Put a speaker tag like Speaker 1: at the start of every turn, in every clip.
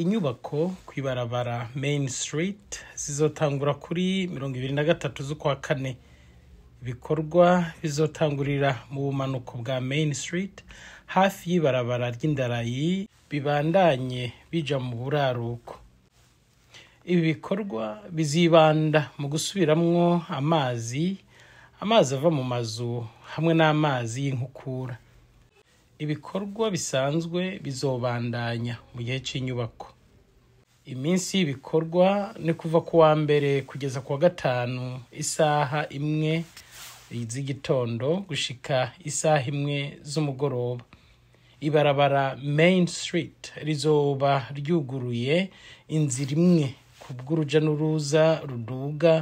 Speaker 1: inyubako ku ibarabara meyini sitiriti zizotangura kuri mirongo ibiri na gatatu z'ukwa kane ibikorwa bizotangurira mu bumanuko bwa meyini sitiriti hafi y'ibarabara ry'indarayi bibandanye bijya mu buraruko ibi bikorwa bizibanda mu gusubiramwo amazi amazi ava mu mazu hamwe n'amazi y'inkukura ibikorwa bisanzwe bizobandanya mu gihe cy'inyubako iminsi y'ibikorwa ni kuva ku wa mbere kugeza ku wa gatanu isaha imwe z'igitondo gushika isaha imwe z'umugoroba ibarabara main street rizoba ryuguruye inzira imwe ku bw'uruja n'uruza ruduga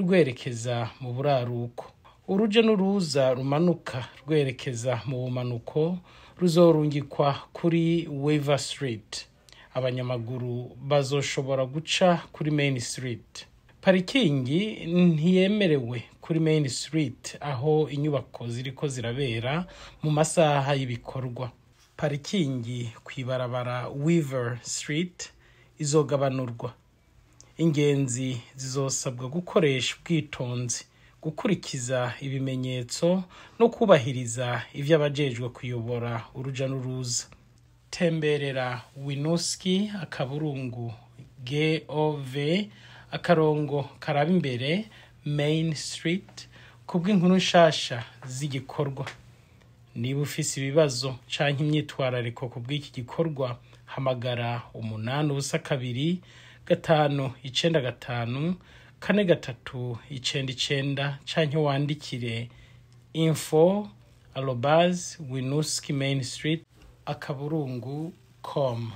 Speaker 1: rwerekeza mu buraruko urujya n'uruza rumanuka rwerekeza mu bumanuko ruzorungikwa kuri weva street abanyamaguru bazoshobora guca kuri Main street parikingi ntiyemerewe kuri Main street aho inyubako ziriko zirabera mu masaha y'ibikorwa parikingi ku ibarabara weaver street izogabanurwa ingenzi zizosabwa gukoresha ubwitonzi gukurikiza ibimenyetso no kubahiriza ibyo abajejwe kuyobora uruja n'uruza temberera winuski akaburungu gov akarongo karaba imbere main street kubw'inkuru nshasha z'igikorwa niba ufise ibibazo canke imyitwarariko ku bw'iki gikorwa hamagara umunani ubusa kabiri gatanu icenda gatanu kane gatatu icyenda icyenda cyangwa wandikire info arobazi winuski meyini sitiriti akaburungu komu